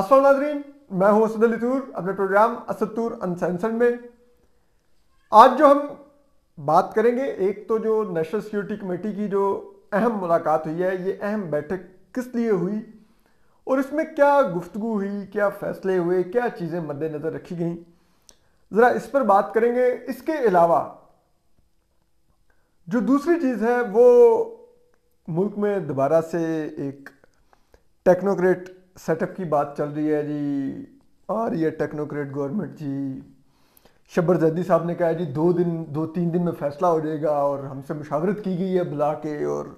असल नाजरीन मैं हूं असद अली तूर अपने प्रोग्राम असदूर अनसेंसर में आज जो हम बात करेंगे एक तो जो नेशनल सिक्योरिटी कमेटी की जो अहम मुलाकात हुई है ये अहम बैठक किस लिए हुई और इसमें क्या गुफ्तु हुई क्या फैसले हुए क्या चीज़ें मद्देनज़र रखी गई ज़रा इस पर बात करेंगे इसके अलावा जो दूसरी चीज़ है वो मुल्क में दोबारा से एक टेक्नोक्रेट सेटअप की बात चल रही है जी आ रही है टेक्नोक्रेट गवर्नमेंट जी शब्बर जदी साहब ने कहा जी दो दिन दो तीन दिन में फ़ैसला हो जाएगा और हमसे मुशावरत की गई है बुला के और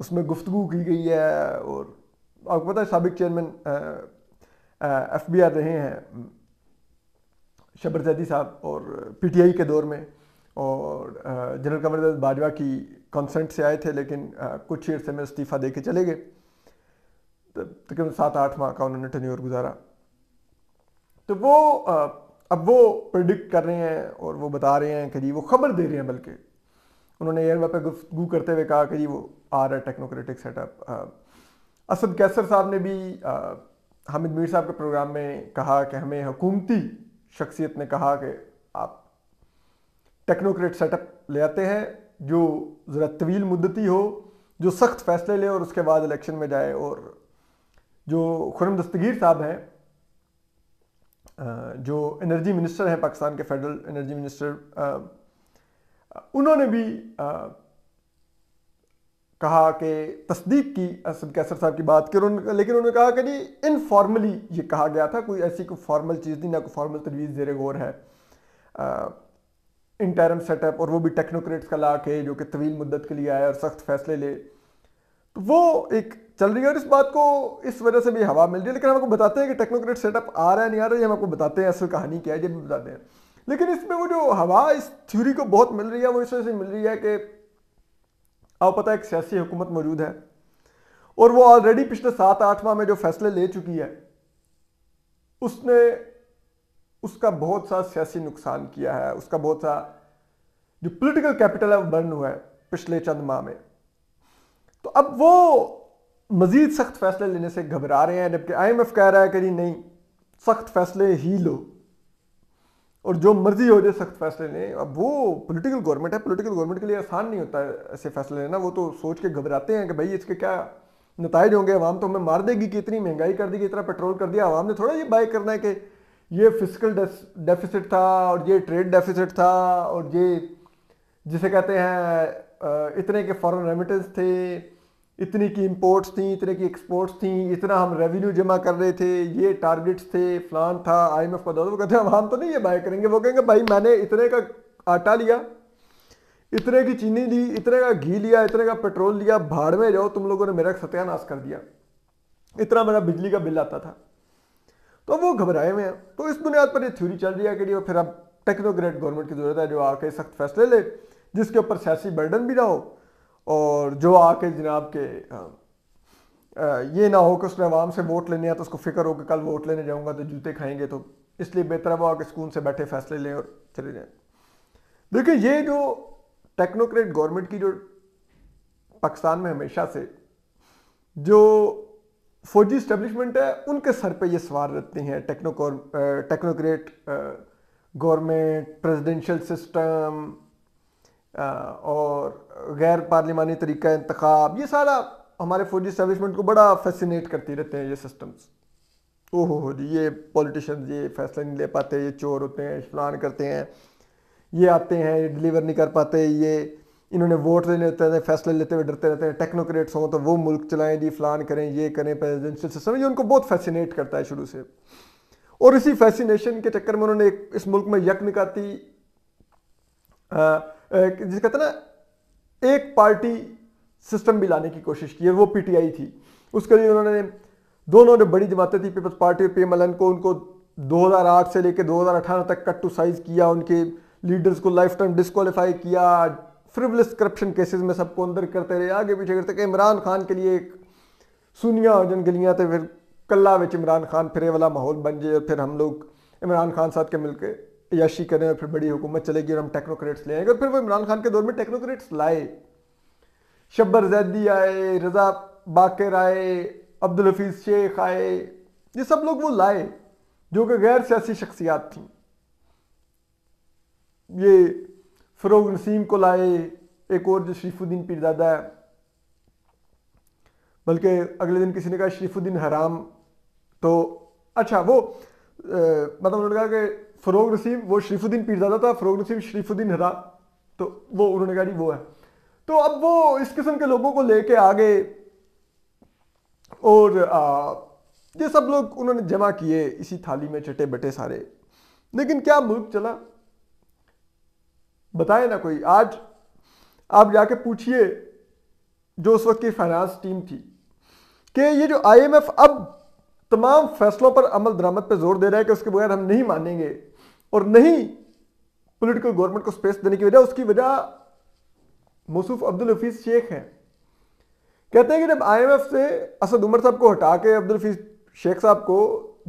उसमें गुफ्तु की गई है और आपको पता है सबक चेयरमैन एफ बी आर रहे हैं शब्बर जैदी साहब और पी टी आई के दौर में और जनरल कमर बाजवा की कंसेंट से आए थे लेकिन आ, कुछ ही अर्से में इस्तीफ़ा दे के चले गए तकरीबन सात आठ माह का उन्होंने टन्योर गुजारा तो वो अब वो प्रडिक्ट कर रहे हैं और वो बता रहे हैं कि जी वो खबर दे रहे हैं बल्कि उन्होंने एयरवा पे गुफ्तु करते हुए कहा कि जी वो आ रहा है टेक्नोक्रेटिक सेटअप असद कैसर साहब ने भी आ, हामिद मीर साहब के प्रोग्राम में कहा कि हमें हुकूमती शख्सियत ने कहा कि आप टेक्नोक्रेट सेटअप ले आते हैं जो ज़रा तवील मुद्दती हो जो सख्त फैसले ले और उसके बाद इलेक्शन में जाए और जो खुरम दस्तगीर साहब हैं जो एनर्जी मिनिस्टर हैं पाकिस्तान के फेडरल एनर्जी मिनिस्टर उन्होंने भी कहा कि तस्दीक की असद कैसर साहब की बात की उन्होंने लेकिन उन्होंने कहा कि जी इनफॉर्मली ये कहा गया था कोई ऐसी कोई फॉर्मल चीज़ नहीं ना कोई फॉर्मल तजवीज़ जेर गौर है इंटरम सेटअप और वो भी टेक्नोक्रेट्स का ला के जो कि तवील मुद्दत के लिए आए और सख्त फैसले ले वो एक चल रही है और इस बात को इस वजह से भी हवा मिल रही है लेकिन हम आपको बताते हैं कि टेक्नोक्रेट सेटअप आ रहा है नहीं आ रहा है हम आपको बताते हैं असल कहानी क्या है ये भी बताते हैं लेकिन इसमें वो जो हवा इस थ्योरी को बहुत मिल रही है वो इस वजह से मिल रही है कि आप पता है एक सियासी हुकूमत मौजूद है और वो ऑलरेडी पिछले सात आठ माह में जो फैसले ले चुकी है उसने उसका बहुत सा सियासी नुकसान किया है उसका बहुत सा जो पॉलिटिकल कैपिटल है वो बर्न हुआ है पिछले चंद माह में तो अब वो मज़ीद सख्त फैसले लेने से घबरा रहे हैं जबकि आई एम एफ़ कह रहा है कि जी नहीं सख्त फैसले ही लो और जो मर्ज़ी हो जाए सख्त फैसले लें अब वो पॉलिटिकल गवर्नमेंट है पॉलिटिकल गवर्नमेंट के लिए आसान नहीं होता है ऐसे फैसले लेना वो तो सोच के घबराते हैं कि भाई इसके क्या नतज होंगे आवाम तो हमें मार देगी कि इतनी महंगाई कर देगी इतना पेट्रोल कर दिया आवाम ने थोड़ा ये बाय करना है कि ये फिजिकल डेफिसिट था और ये ट्रेड डेफिसिट था और ये जिसे कहते हैं इतने के फॉरन रेमिटेंस थे इतनी की इम्पोर्ट्स थी इतने की एक्सपोर्ट्स थी इतना हम रेवेन्यू जमा कर रहे थे ये टारगेट्स थे फ्लान था आई का एफ वो कहते हैं हम तो नहीं ये बाय करेंगे वो कहेंगे भाई मैंने इतने का आटा लिया इतने की चीनी ली इतने का घी लिया इतने का पेट्रोल लिया भाड़ में जाओ तुम लोगों ने मेरा सत्यानाश कर दिया इतना मेरा बिजली का बिल आता था तो वो घबराए हुए हैं तो इस बुनियाद पर ये थ्योरी चल रही है कि फिर अब टेक्नोक्रेट गवर्नमेंट की जरूरत है जो आके सख्त फैसले ले जिसके ऊपर सियासी बर्डन भी ना हो और जो आके जनाब के ये ना हो कि उसने आवाम से वोट लेने या तो उसको फिक्र हो कि कल वोट लेने जाऊँगा तो जूते खाएंगे तो इसलिए बेहतर है वो आके सुकून से बैठे फैसले लें और चले जाए देखिए ये जो टेक्नोक्रेट गवर्नमेंट की जो पाकिस्तान में हमेशा से जो फौजी इस्टेब्लिशमेंट है उनके सर पर यह सवार रहती हैं टेक्नोकॉर टेक्नोक्रेट गवर्नमेंट प्रेजिडेंशल सिस्टम और गैर पार्लिमानी तरीका इंतखब ये सारा हमारे फौजी सर्विसमेंट को बड़ा फैसिनेट करते रहते हैं ये सिस्टम्स ओहो हो जी ये पॉलिटिशियंस ये फैसला नहीं ले पाते ये चोर होते हैं इस्लान करते हैं ये आते हैं ये डिलीवर नहीं कर पाते ये इन्होंने वोट लेने लेते हैं फैसले लेते हुए डरते रहते हैं टेक्नोक्रेट्स हों तो वो मुल्क चलाएं जी फ़लान करें ये करें प्रेजिडेंशियल सिस्टम ये उनको बहुत फैसिनेट करता है शुरू से और इसी फैसिनेशन के चक्कर में उन्होंने इस मुल्क में यक निकाती जिस कहते ना एक पार्टी सिस्टम भी लाने की कोशिश की है वो पीटीआई थी उसके लिए उन्होंने दोनों ने बड़ी जमातें थी पीपल्स पार्टी और पी को उनको 2008 से लेकर 2018 तक कट टू साइज किया उनके लीडर्स को लाइफ टाइम डिस्कालीफाई किया फ्रिवलेस करप्शन केसेस में सबको अंदर करते रहे आगे पीछे करते इमरान खान के लिए एक सुनिया जन गलियाँ थे फिर कला इमरान खान फिरे वाला माहौल बन जाए और फिर हम लोग इमरान खान साहब के मिलकर याशी करें और फिर बड़ी हुकूमत चलेगी और हम टेक्नोक्रेट्स ले आएंगे और फिर वो इमरान खान के दौर में टेक्नोक्रेट्स लाए शब्बर जैदी आए रजा बाकर आए अब्दुल हफीज़ शेख आए ये सब लोग वो लाए जो कि गैर सियासी शख्सियात थी ये फ़रोग नसीम को लाए एक और जो शरीफुद्दीन पीरजादा है बल्कि अगले दिन किसी ने कहा शरीफुद्दीन हराम तो अच्छा वो आ, मतलब उन्होंने कहा कि फरोग रसीम वो शरीफुद्दीन पीरजादा था फरोग रसीम शरीफुद्दीन हरा तो वो उन्होंने कहा जी वो है तो अब वो इस किस्म के लोगों को लेके आ गए और आ, ये सब लोग उन्होंने जमा किए इसी थाली में चटे बटे सारे लेकिन क्या मुल्क चला बताए ना कोई आज आप जाके पूछिए जो उस वक्त की फाइनेंस टीम थी कि ये जो आईएमएफ अब तमाम फैसलों पर अमल दरामद पर जोर दे रहा है कि उसके बगैर हम नहीं मानेंगे और नहीं पॉलिटिकल गवर्नमेंट को स्पेस देने की वजह उसकी वजह मसूफ अब्दुल हफीज शेख हैं कहते हैं कि जब आईएमएफ से असद उमर साहब को हटा के अब्दुल हफीज शेख साहब को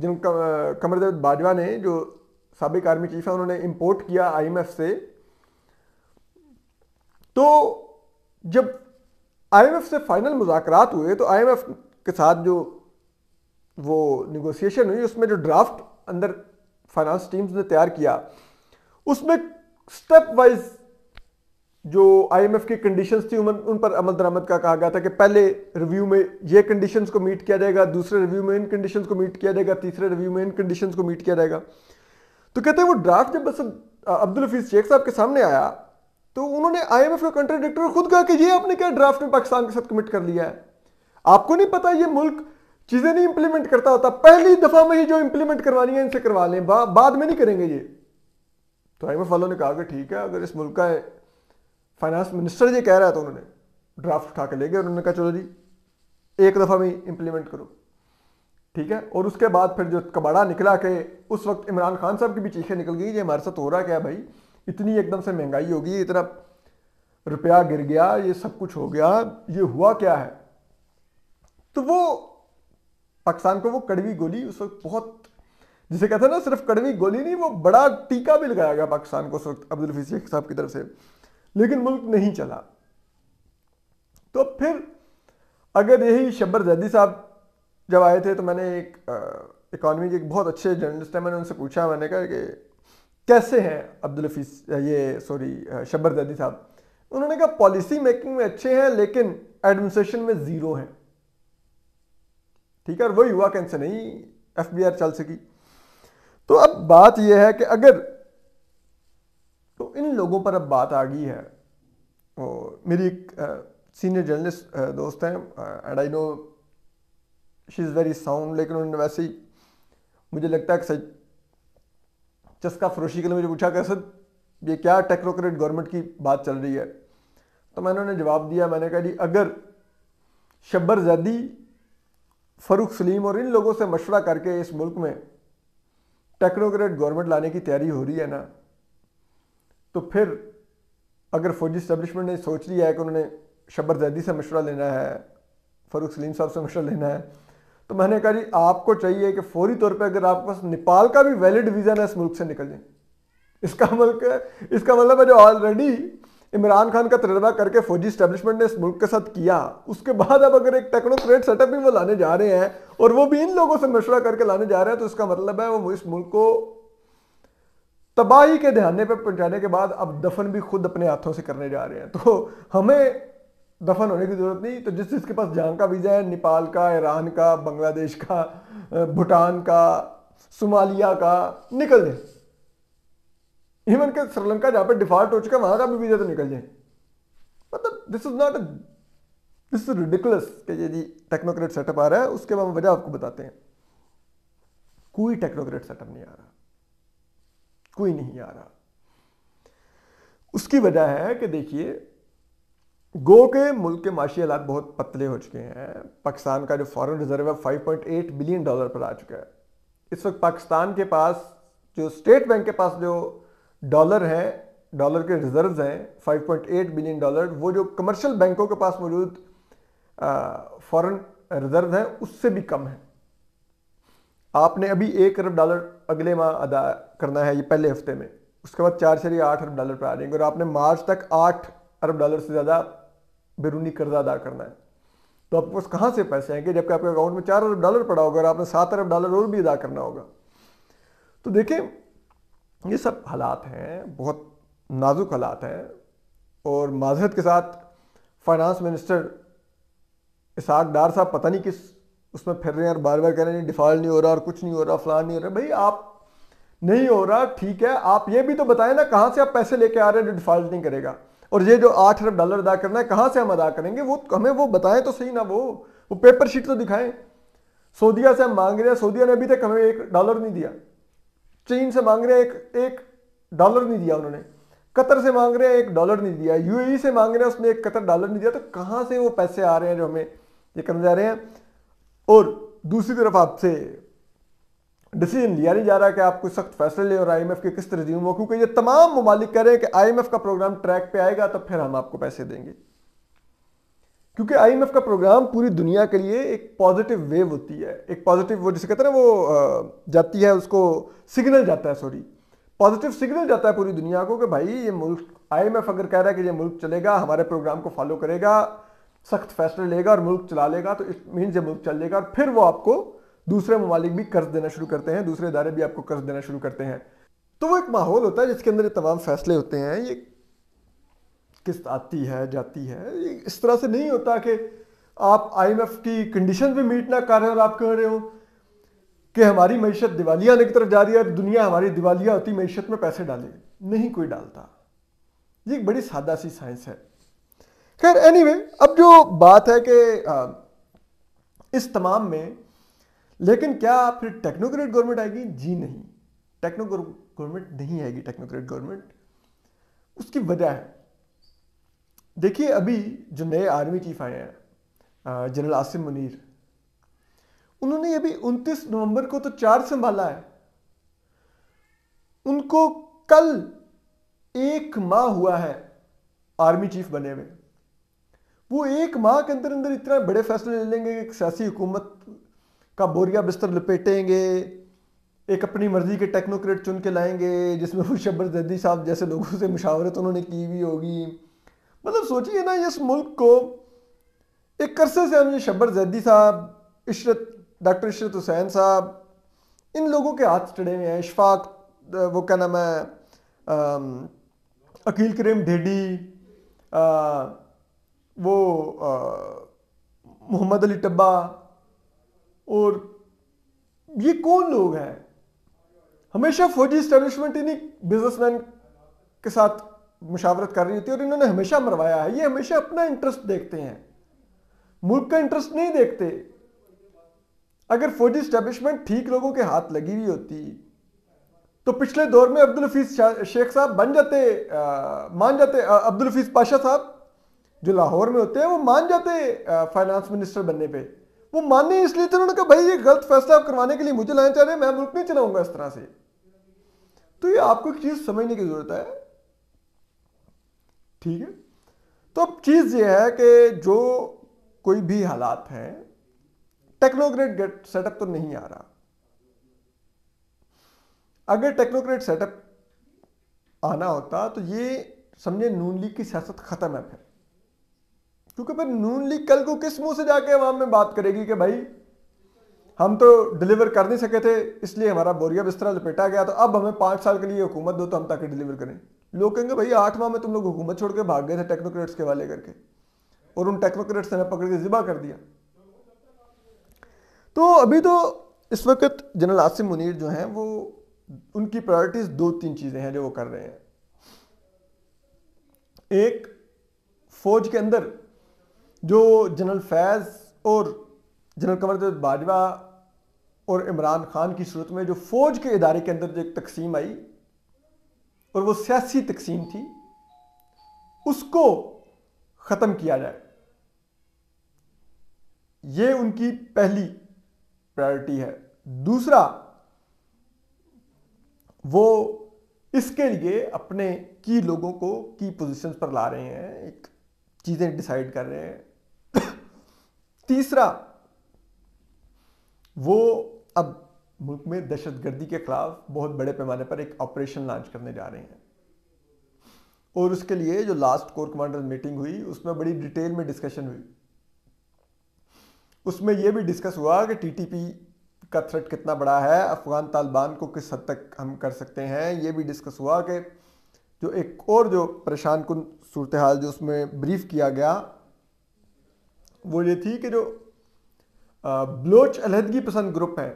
जिन कमर जावेद बाजवा ने जो सबक आर्मी चीफ है उन्होंने इंपोर्ट किया आईएमएफ से तो जब आईएमएफ से फाइनल मुजाकरात हुए तो आईएमएफ के साथ जो वो निगोसिएशन हुई उसमें जो ड्राफ्ट अंदर फाइनेंस टीम्स ने तैयार किया उसमें स्टेप वाइज जो आईएमएफ की कंडीशंस थी उन उन पर अमल दरामद का कहा गया था कि पहले रिव्यू में ये कंडीशंस को मीट किया जाएगा दूसरे रिव्यू में इन कंडीशंस को मीट किया जाएगा तीसरे रिव्यू में इन कंडीशंस को मीट किया जाएगा तो कहते हैं वो ड्राफ्ट जब बस अब्दुल हफीज शेख साहब के सामने आया तो उन्होंने आईएमएफ का कंट्राडिक्टर खुद कहा कि ये आपने क्या ड्राफ्ट में पाकिस्तान के साथ कमिट कर लिया है आपको नहीं पता ये मुल्क चीजें नहीं इंप्लीमेंट करता होता पहली दफा में ही जो इंप्लीमेंट करवानी है इनसे करवा लें बा, बाद में नहीं करेंगे ये तो आई वालों ने कहा कि ठीक है अगर इस मुल्क का फाइनेंस मिनिस्टर ये कह रहा है तो उन्होंने ड्राफ्ट उठा के ले गए उन्होंने कहा चलो जी एक दफ़ा में इंप्लीमेंट करो ठीक है और उसके बाद फिर जो कबाड़ा निकला के उस वक्त इमरान खान साहब की भी चीखें निकल गई ये हमारे साथ हो रहा क्या भाई इतनी एकदम से महंगाई होगी इतना रुपया गिर गया ये सब कुछ हो गया ये हुआ क्या है तो वो पाकिस्तान को वो कड़वी गोली उस वक्त बहुत जिसे कहते हैं ना सिर्फ कड़वी गोली नहीं वो बड़ा टीका भी लगाया गया पाकिस्तान को उस वक्त अब्दुल फीस साहब की तरफ से लेकिन मुल्क नहीं चला तो फिर अगर यही शब्बर जैदी साहब जब आए थे तो मैंने एक इकॉनमी के एक बहुत अच्छे जर्नलिस्ट हैं मैंने उनसे पूछा मैंने कहा कि कैसे हैं अब्दुल हफीस ये सॉरी शब्बर जैदी साहब उन्होंने कहा पॉलिसी मेकिंग में अच्छे हैं लेकिन एडमिनिस्ट्रेशन में ज़ीरो हैं ठीक है वही हुआ कैंसर नहीं एफ चल सकी तो अब बात यह है कि अगर तो इन लोगों पर अब बात आ गई है और मेरी एक सीनियर जर्नलिस्ट दोस्त हैं and I know she is very sound लेकिन उन्होंने वैसे ही मुझे लगता है कि सच चस्का फरोशी के लिए मुझे पूछा कि सर ये क्या टेक्नोक्रेट गवर्नमेंट की बात चल रही है तो मैंने उन्हें जवाब दिया मैंने कहा जी अगर शब्बर जैदी फरूख सलीम और इन लोगों से मशवरा करके इस मुल्क में टेक्नोक्रेट गवर्नमेंट लाने की तैयारी हो रही है ना तो फिर अगर फौजी इस्टबलिशमेंट ने सोच लिया है कि उन्होंने शब्बर जैदी से मशवरा लेना है फरूख सलीम साहब से मशवरा लेना है तो मैंने कहा जी आपको चाहिए कि फौरी तौर पर अगर आपके पास नेपाल का भी वैलिड वीज़ा ना इस मुल्क से निकल जाए इसका मुल्क मतलब, इसका मतलब है जो ऑलरेडी इमरान खान का तजर्बा करके फौजी स्टैब्लिशमेंट ने इस मुल्क के साथ किया उसके बाद अब अगर एक टेक्नोक्रेट सेटअप भी वो लाने जा रहे हैं और वो भी इन लोगों से मशवरा करके लाने जा रहे हैं तो इसका मतलब है वो इस मुल्क को तबाही के दहाने पर पहुंचाने के बाद अब दफन भी खुद अपने हाथों से करने जा रहे हैं तो हमें दफन होने की ज़रूरत नहीं तो जिस जिसके पास जहाँ का वीज़ा है नेपाल का ईरान का बांग्लादेश का भूटान का सोमालिया का निकल जाए इवन के श्रीलंका जहाँ पर डिफॉल्ट हो चुका है वहाँ का भी वीज़ा तो निकल जाए मतलब this is not this is ridiculous के ये जी टेक्नोक्रेट सेटअप आ रहा है उसके बाद वजह आपको बताते हैं कोई टेक्नोक्रेट सेटअप नहीं आ रहा कोई नहीं आ रहा उसकी वजह है कि देखिए गो के मुल्क के माशी हालात बहुत पतले हो चुके हैं पाकिस्तान का जो फॉरेन रिजर्व है 5.8 बिलियन डॉलर पर आ चुका है इस वक्त पाकिस्तान के पास जो स्टेट बैंक के पास जो डॉलर है डॉलर के रिजर्व हैं 5.8 बिलियन डॉलर वो जो कमर्शियल बैंकों के पास मौजूद फॉरेन रिजर्व है उससे भी कम है आपने अभी एक अरब डॉलर अगले माह अदा करना है ये पहले हफ्ते में उसके बाद चार से आठ अरब डॉलर पर आ जाएंगे और आपने मार्च तक आठ अरब डॉलर से ज़्यादा बैरूनी कर्जा अदा करना है तो आपके पास कहाँ से पैसे आएंगे जबकि आपके अकाउंट में चार अरब डॉलर पड़ा होगा और आपने सात अरब डॉलर और भी अदा करना होगा तो देखें ये सब हालात हैं बहुत नाजुक हालात हैं और माजहत के साथ फाइनेंस मिनिस्टर इसहाक डार साहब पता नहीं किस उसमें फिर रहे हैं और बार बार कह रहे हैं डिफ़ॉल्ट नहीं हो रहा और कुछ नहीं हो रहा फलान नहीं हो रहा भाई आप नहीं हो रहा ठीक है आप ये भी तो बताएं ना कहाँ से आप पैसे लेके आ रहे हैं जो डिफ़ॉल्ट नहीं करेगा और ये जो आठ अरब डॉलर अदा करना है कहाँ से हम अदा करेंगे वो तो हमें वो बताएं तो सही ना वो वो पेपर शीट तो दिखाएं सऊदीया से हम मांग रहे हैं सऊदीया ने अभी तक हमें एक डॉलर नहीं दिया चीन से मांग रहे हैं एक एक डॉलर नहीं दिया उन्होंने कतर से मांग रहे हैं एक डॉलर नहीं दिया यूएई से मांग रहे हैं उसने एक कतर डॉलर नहीं दिया तो कहाँ से वो पैसे आ रहे हैं जो हमें ये करने जा रहे हैं और दूसरी तरफ आपसे डिसीजन लिया नहीं जा रहा कि आप कोई सख्त फैसले लें और आईएमएफ के किस तरह हो क्योंकि ये तमाम ममालिक कह रहे हैं कि आईएमएफ का प्रोग्राम ट्रैक पे आएगा तब फिर हम आपको पैसे देंगे क्योंकि आईएमएफ का प्रोग्राम पूरी दुनिया के लिए एक पॉजिटिव वेव होती है एक पॉजिटिव वो जिसे कहते हैं ना वो जाती है उसको सिग्नल जाता है सॉरी पॉजिटिव सिग्नल जाता है पूरी दुनिया को कि भाई ये मुल्क आईएमएफ अगर कह रहा है कि ये मुल्क चलेगा हमारे प्रोग्राम को फॉलो करेगा सख्त फैसले लेगा और मुल्क चला लेगा तो इट मीन्स ये मुल्क चल लेगा और फिर वो आपको दूसरे ममालिक भी कर्ज देना शुरू करते हैं दूसरे इदारे भी आपको कर्ज देना शुरू करते हैं तो वो एक माहौल होता है जिसके अंदर ये तमाम फैसले होते हैं ये किस्त आती है जाती है इस तरह से नहीं होता कि आप आईएमएफ की कंडीशन भी मीट ना कर रहे हो और आप कह रहे हो कि हमारी मीशत दिवालिया की तरफ जा रही है दुनिया हमारी दिवालिया होती मीशत में पैसे डाले नहीं कोई डालता ये एक बड़ी सादा सी साइंस है खैर एनीवे anyway, अब जो बात है कि इस तमाम में लेकिन क्या फिर टेक्नोक्रेट गवर्नमेंट आएगी जी नहीं टेक्नो गवर्नमेंट नहीं आएगी टेक्नोक्रेट गवर्नमेंट उसकी वजह है देखिए अभी जो नए आर्मी चीफ आए हैं जनरल आसिम मुनीर उन्होंने अभी 29 नवंबर को तो चार संभाला है उनको कल एक माह हुआ है आर्मी चीफ बने हुए वो एक माह के अंदर अंदर इतना बड़े फैसले ले लेंगे कि सियासी हुकूमत का बोरिया बिस्तर लपेटेंगे एक अपनी मर्जी के टेक्नोक्रेट चुन के लाएंगे जिसमें वो शब्बर जद्दी साहब जैसे लोगों से मुशावरत उन्होंने की हुई होगी मतलब सोचिए ना इस मुल्क को एक करसे से हमने शब्बर जैदी साहब इशरत डॉक्टर इशरत हुसैन साहब इन लोगों के हाथ चढ़े हुए हैं इशफाक वो क्या नाम है अकील करीम ढेडी वो मोहम्मद अली टब्बा और ये कौन लोग हैं हमेशा फौजी इस्टेब्लिशमेंट इन्हीं बिजनेसमैन के साथ मुशावरत कर रही होती है और इन्होंने हमेशा मरवाया है ये हमेशा अपना इंटरेस्ट देखते हैं मुल्क का इंटरेस्ट नहीं देखते अगर फौजी स्टैब्लिशमेंट ठीक लोगों के हाथ लगी हुई होती तो पिछले दौर में अब्दुल हफीज शेख साहब बन जाते आ, मान जाते अब्दुल हफीज पाशा साहब जो लाहौर में होते हैं वो मान जाते फाइनेंस मिनिस्टर बनने पे वो मानने इसलिए थे उन्होंने कहा भाई ये गलत फैसला आप करवाने के लिए मुझे लाना चाह रहे हैं मैं मुल्क नहीं चलाऊंगा इस तरह से तो ये आपको एक चीज़ समझने की ज़रूरत है ठीक है तो अब चीज़ ये है कि जो कोई भी हालात हैं टेक्नोक्रेट गेट सेटअप तो नहीं आ रहा अगर टेक्नोक्रेट सेटअप आना होता तो ये समझे नून लीग की सियासत ख़त्म है फिर क्योंकि फिर नून लीग कल को किस मुंह से जाके अवाम में बात करेगी कि भाई हम तो डिलीवर कर नहीं सके थे इसलिए हमारा बोरिया बिस्तरा लपेटा गया तो अब हमें पाँच साल के लिए हुकूमत दो तो हम ताकि डिलीवर करें लोग कहेंगे भैया आठ माह में तुम लोग हुकूमत छोड़ के भाग गए थे टेक्नोक्रेट्स के वाले करके और उन टेक्नोक्रेट्स ने पकड़ के ज़िबा कर दिया तो अभी तो इस वक्त जनरल आसिम मुनीर जो हैं वो उनकी प्रायोरिटीज़ दो तीन चीज़ें हैं जो वो कर रहे हैं एक फौज के अंदर जो जनरल फैज़ और जनरल कमर बाजवा और इमरान खान की सूरत में जो फौज के इदारे के अंदर जो एक तकसीम आई और वो सियासी तकसीम थी उसको ख़त्म किया जाए ये उनकी पहली प्रायोरिटी है दूसरा वो इसके लिए अपने की लोगों को की पोजीशंस पर ला रहे हैं एक चीज़ें डिसाइड कर रहे हैं तीसरा वो अब मुल्क में दहशतगर्दी के ख़िलाफ़ बहुत बड़े पैमाने पर एक ऑपरेशन लॉन्च करने जा रहे हैं और उसके लिए जो लास्ट कोर कमांडर मीटिंग हुई उसमें बड़ी डिटेल में डिस्कशन हुई उसमें यह भी डिस्कस हुआ कि टीटीपी का थ्रेट कितना बड़ा है अफ़गान तालिबान को किस हद तक हम कर सकते हैं ये भी डिस्कस हुआ कि जो एक और जो परेशान कन सूरत हाल जो उसमें ब्रीफ किया गया वो ये थी कि जो ब्लोच अलहदगी पसंद ग्रुप है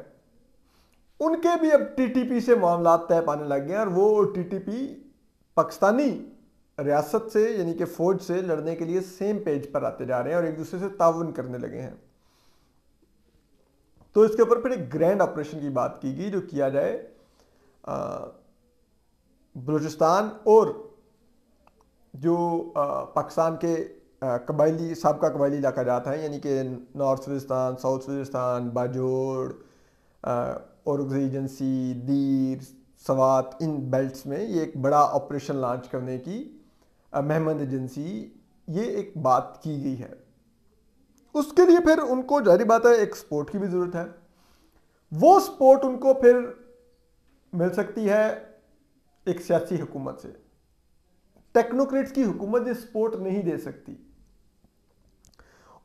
उनके भी अब टीटीपी से मामला तय पाने लग गए और वो टीटीपी पाकिस्तानी रियासत से यानी कि फ़ौज से लड़ने के लिए सेम पेज पर आते जा रहे हैं और एक दूसरे से ताउन करने लगे हैं तो इसके ऊपर फिर एक ग्रैंड ऑपरेशन की बात की गई जो किया जाए बलूचिस्तान और जो पाकिस्तान के कबायली सबका कबायली इलाका जाता है यानी कि नॉर्थ वजिस्तान साउथ वजिस्तान बाजोड़ और एजेंसी दीर सवात इन बेल्ट्स में ये एक बड़ा ऑपरेशन लॉन्च करने की महमद एजेंसी ये एक बात की गई है उसके लिए फिर उनको जारी बात है एक सपोर्ट की भी ज़रूरत है वो सपोर्ट उनको फिर मिल सकती है एक सियासी हुकूमत से टेक्नोक्रेट्स की हुकूमत ये सपोर्ट नहीं दे सकती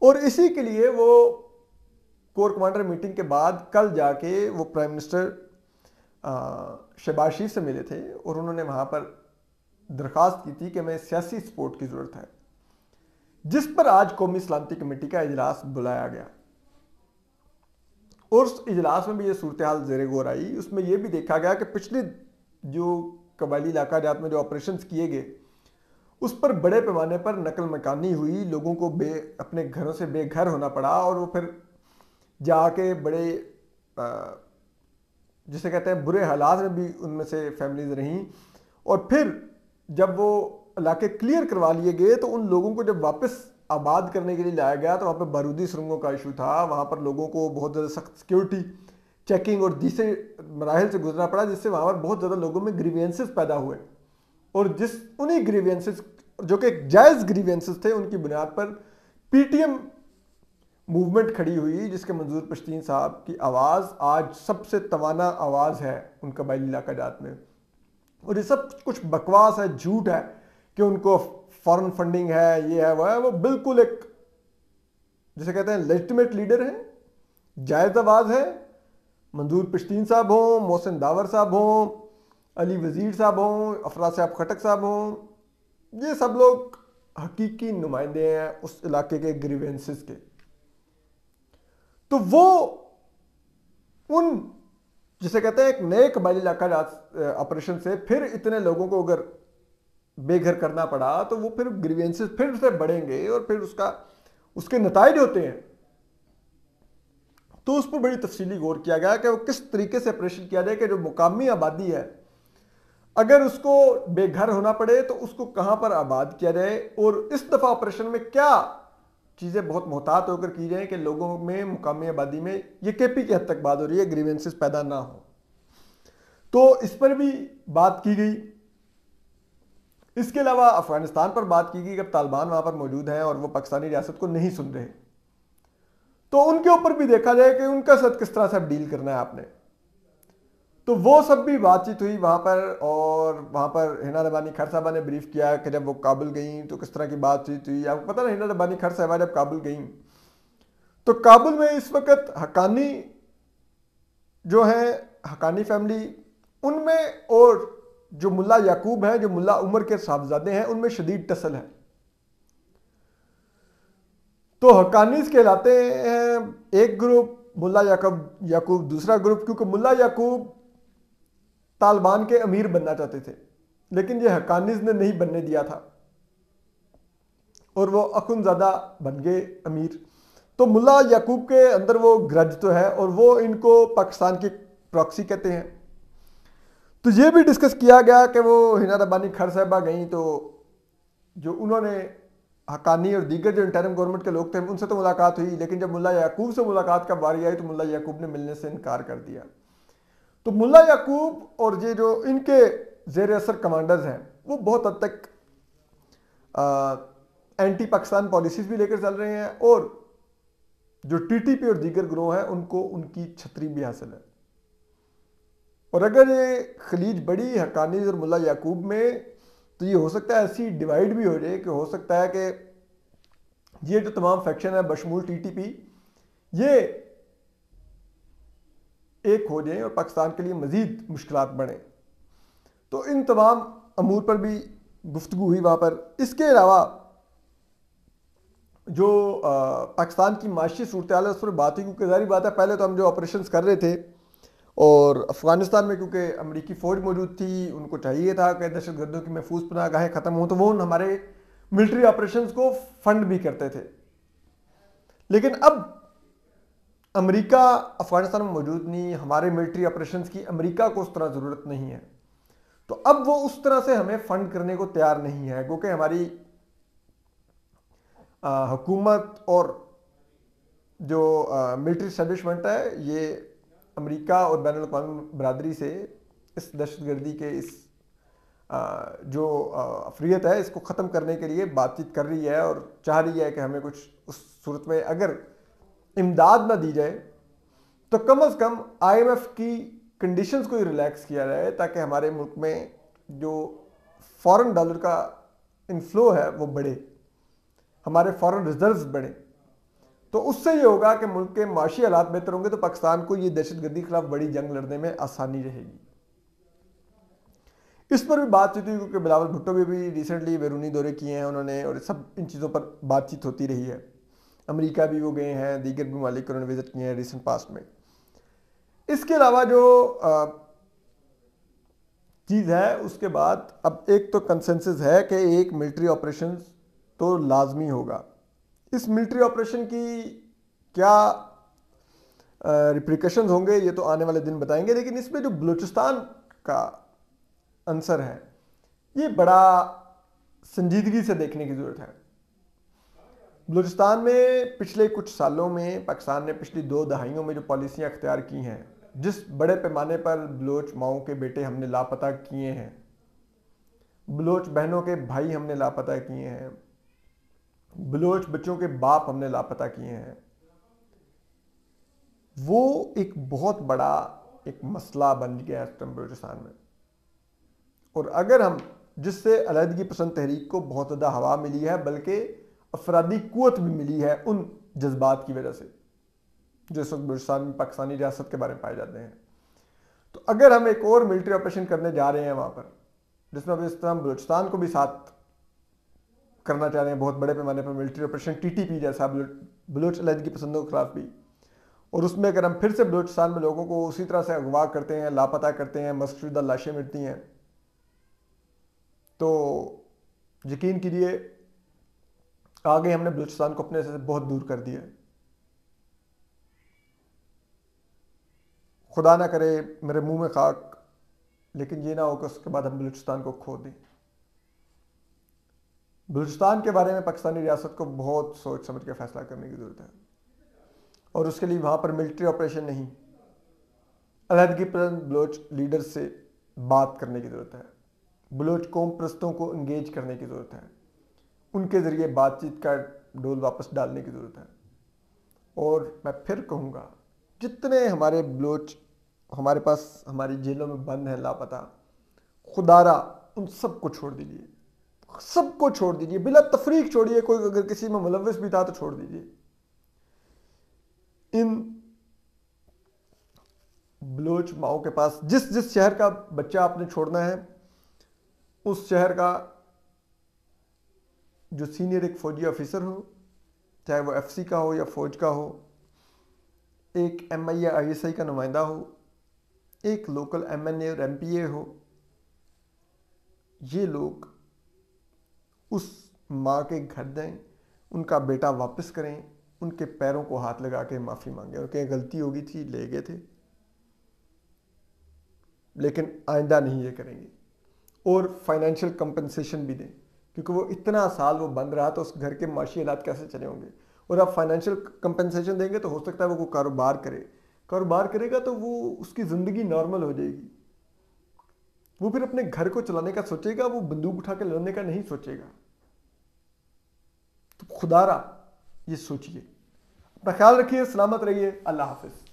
और इसी के लिए वो कोर कमांडर मीटिंग के बाद कल जाके वो प्राइम मिनिस्टर शहबाज शरीफ से मिले थे और उन्होंने वहाँ पर दरख्वास्त की थी कि हमें सियासी सपोर्ट की ज़रूरत है जिस पर आज कौमी सलामती कमेटी का इजलास बुलाया गया और उस इजलास में भी ये सूरत हाल जेर गौर आई उसमें यह भी देखा गया कि पिछले जो कबायली इलाका जात में जो ऑपरेशन किए गए उस पर बड़े पैमाने पर नकल मकानी हुई लोगों को बे अपने घरों से बेघर होना पड़ा और वो फिर जाके बड़े जिसे कहते हैं बुरे हालात में भी उनमें से फैमिलीज रहीं और फिर जब वो इलाके क्लियर करवा लिए गए तो उन लोगों को जब वापस आबाद करने के लिए लाया गया तो वहाँ पर बारूदी सुरंगों का इशू था वहाँ पर लोगों को बहुत ज़्यादा सख्त सिक्योरिटी चेकिंग और दूसरे मराहल से गुजरना पड़ा जिससे वहाँ पर बहुत ज़्यादा लोगों में ग्रीवियंसेस पैदा हुए और जिस उन्हीं ग्रीवियंसेस जो कि जायज़ ग्रीवियंसेस थे उनकी बुनियाद पर पीटीएम मूवमेंट खड़ी हुई जिसके मंजूर पश्तीन साहब की आवाज़ आज सबसे तवाना आवाज़ है उन कबायली इलाका जात में और ये सब कुछ बकवास है झूठ है कि उनको फॉरेन फंडिंग है ये है वो है वो बिल्कुल एक जिसे कहते हैं लेजिटमेट लीडर है जायज़ आवाज़ है मंजूर पश्तीन साहब हों मोहसिन दावर साहब हों अली वज़ीर साहब हों अफराज साहब खटक साहब हों ये सब लोग हकीकी नुमाइंदे हैं उस इलाके के ग्रीवेंसेस के तो वो उन जिसे कहते हैं एक नए कबायली इलाका ऑपरेशन से फिर इतने लोगों को अगर बेघर करना पड़ा तो वो फिर ग्रीवेंसेस फिर से बढ़ेंगे और फिर उसका उसके नतज होते हैं तो उस पर बड़ी तफसीली गौर किया गया कि वो किस तरीके से ऑपरेशन किया जाए कि जो मुकामी आबादी है अगर उसको बेघर होना पड़े तो उसको कहाँ पर आबाद किया जाए और इस दफ़ा ऑपरेशन में क्या चीज़ें बहुत मोहतात होकर की जाएँ कि लोगों में मुकामी आबादी में ये के पी की हद तक बात हो रही है ग्रीवेंसेस पैदा ना हो तो इस पर भी बात की गई इसके अलावा अफ़गानिस्तान पर बात की गई कि अब तालिबान वहाँ पर मौजूद हैं और वो पाकिस्तानी रियासत को नहीं सुन रहे तो उनके ऊपर भी देखा जाए कि उनका साथ किस तरह से डील करना है आपने तो वो सब भी बातचीत हुई वहाँ पर और वहाँ पर हिना रबानी खर साहबा ने ब्रीफ किया कि जब वो काबुल गई तो किस तरह की बातचीत हुई आपको पता ना हिना रबानी खर साहबा जब काबुल गई तो काबुल में इस वक्त हकानी जो है हकानी फैमिली उनमें और जो मुल्ला याकूब हैं जो मुल्ला उमर के साहबजादे हैं उनमें शदीद टसल है तो हकानीज कहलाते हैं एक ग्रुप मुल्ला याकूब याकूब दूसरा ग्रुप क्योंकि मुल्ला याकूब तालिबान के अमीर बनना चाहते थे लेकिन ये हकानिज ने नहीं बनने दिया था और वो अखुनजादा बन गए अमीर तो मुला याकूब के अंदर वो ग्रज तो है और वो इनको पाकिस्तान की प्रॉक्सी कहते हैं तो ये भी डिस्कस किया गया कि वो हिना रबानी खर साहबा गई तो जो उन्होंने हकानी और दीगर जो इंटरम गवर्नमेंट के लोग थे उनसे तो मुलाकात हुई लेकिन जब मुला याकूब से मुलाकात का बारी आई तो मुला याकूब ने मिलने से इनकार कर दिया तो मुल्ला याकूब और ये जो इनके जेर असर कमांडर्स हैं वो बहुत हद तक आ, एंटी पाकिस्तान पॉलिसीज भी लेकर चल रहे हैं और जो टीटीपी और दीगर ग्रोह हैं उनको उनकी छतरी भी हासिल है और अगर ये खलीज बड़ी हकानी और मुल्ला याकूब में तो ये हो सकता है ऐसी डिवाइड भी हो जाए कि हो सकता है कि ये जो तमाम फैक्शन है बशमूल टीटीपी ये एक हो जाएं और पाकिस्तान के लिए मज़ीद मुश्किल बढ़ें तो इन तमाम अमूर पर भी गुफ्तु हुई वहाँ पर इसके अलावा जो पाकिस्तान की माशी सूरत है उस पर बात हुई क्योंकि जारी बात है पहले तो हम जो ऑपरेशन कर रहे थे और अफ़गानिस्तान में क्योंकि अमरीकी फ़ौज मौजूद थी उनको चाहिए था कि दहशत गर्दों की महफूज पना गाहें ख़त्म हों तो वो हमारे मिलिट्री ऑपरेशन को फ़ंड भी करते थे लेकिन अब अमेरिका अफ़गानिस्तान में मौजूद नहीं हमारे मिलिट्री ऑपरेशन की अमरीका को उस तरह ज़रूरत नहीं है तो अब वो उस तरह से हमें फंड करने को तैयार नहीं है क्योंकि हमारी हुकूमत और जो मिलिट्री स्टैब्लिशमेंट है ये अमेरिका और बैन बरदरी से इस दहशतगर्दी के इस आ, जो अफरीत है इसको ख़त्म करने के लिए बातचीत कर रही है और चाह रही है कि हमें कुछ उस सूरत में अगर इमदाद ना दी जाए तो कम अज़ कम आई एम एफ की कंडीशंस को ही रिलैक्स किया जाए ताकि हमारे मुल्क में जो फॉरेन डॉलर का इनफ्लो है वो बढ़े हमारे फॉरेन रिजर्व्स बढ़े तो उससे ये होगा कि मुल्क के माशी हालात बेहतर होंगे तो पाकिस्तान को ये दहशतगर्दी के खिलाफ बड़ी जंग लड़ने में आसानी रहेगी इस पर भी बातचीत हुई क्योंकि बिलावल भुट्टो भी, भी रिसेंटली बैरूनी दौरे किए हैं उन्होंने और सब इन चीज़ों पर बातचीत होती रही है अमेरिका भी वो गए हैं दीगर भी को उन्होंने विज़िट किए हैं रिसेंट पास्ट में इसके अलावा जो चीज़ है उसके बाद अब एक तो कंसेंसस है कि एक मिलिट्री ऑपरेशन तो लाजमी होगा इस मिलिट्री ऑपरेशन की क्या रिप्रिकॉशन होंगे ये तो आने वाले दिन बताएंगे लेकिन इसमें जो बलूचिस्तान का आंसर है ये बड़ा संजीदगी से देखने की ज़रूरत है बलूचिस्तान में पिछले कुछ सालों में पाकिस्तान ने पिछली दो दहाइयों में जो पॉलिसियाँ अख्तियार की हैं जिस बड़े पैमाने पर बलोच माओ के बेटे हमने लापता किए हैं बलोच बहनों के भाई हमने लापता किए हैं बलोच बच्चों के बाप हमने लापता किए हैं वो एक बहुत बड़ा एक मसला बन गया है इस बलूचिस्तान में और अगर हम जिससे अलहदगी पसंद तहरीक को बहुत ज़्यादा हवा मिली है बल्कि अफराधी कुत भी मिली है उन जज्बात की वजह से जो इस वक्त बलुचस्तान में पाकिस्तानी रियासत के बारे में पाए जाते हैं तो अगर हम एक और मिलिट्री ऑपरेशन करने जा रहे हैं वहाँ पर जिसमें अब इस तरह हम बलुचस्तान को भी साथ करना चाह रहे हैं बहुत बड़े पैमाने पर मिलिट्री ऑपरेशन टीटीपी जैसा बलोच अलहदगी पसंदों के खिलाफ भी और उसमें अगर हम फिर से बलोचिस्तान में लोगों को उसी तरह से अगवा करते हैं लापता करते हैं मस्कशुदा लाशें मिलती हैं तो यकीन कीजिए आगे हमने बलूचिस्तान को अपने से बहुत दूर कर दिया है खुदा ना करे मेरे मुंह में खाक लेकिन ये ना हो कि उसके बाद हम बलूचिस्तान को खो दें बलूचिस्तान के बारे में पाकिस्तानी रियासत को बहुत सोच समझ के फैसला करने की ज़रूरत है और उसके लिए वहाँ पर मिलिट्री ऑपरेशन नहीं अलहदगी पसंद बलोच लीडर से बात करने की ज़रूरत है बलोच कौम प्रस्तों को इंगेज करने की ज़रूरत है उनके ज़रिए बातचीत का डोल वापस डालने की ज़रूरत है और मैं फिर कहूँगा जितने हमारे बलोच हमारे पास हमारी जेलों में बंद हैं लापता खुदारा उन सबको छोड़ दीजिए सबको छोड़ दीजिए बिला तफरीक छोड़िए कोई अगर किसी में मुलविस भी था तो छोड़ दीजिए इन बलोच माओ के पास जिस जिस शहर का बच्चा आपने छोड़ना है उस शहर का जो सीनियर एक फ़ौजी ऑफिसर हो चाहे वो एफसी का हो या फ़ौज का हो एक एमआई या आईएसआई का नुमाइंदा हो एक लोकल एमएनए और एमपीए हो ये लोग उस माँ के घर दें उनका बेटा वापस करें उनके पैरों को हाथ लगा के माफ़ी मांगे उनके गलती होगी थी ले गए थे लेकिन आइंदा नहीं ये करेंगे और फाइनेंशियल कंपनसेशन भी दें क्योंकि वो इतना साल वो बंद रहा तो उस घर के माशी हालात कैसे चले होंगे और आप फाइनेंशियल कंपनसेशन देंगे तो हो सकता है वो कोई कारोबार करे कारोबार करेगा तो वो उसकी ज़िंदगी नॉर्मल हो जाएगी वो फिर अपने घर को चलाने का सोचेगा वो बंदूक उठा के लड़ने का नहीं सोचेगा तो खुदारा ये सोचिए अपना ख्याल रखिए सलामत रहिए अल्लाह हाफिज़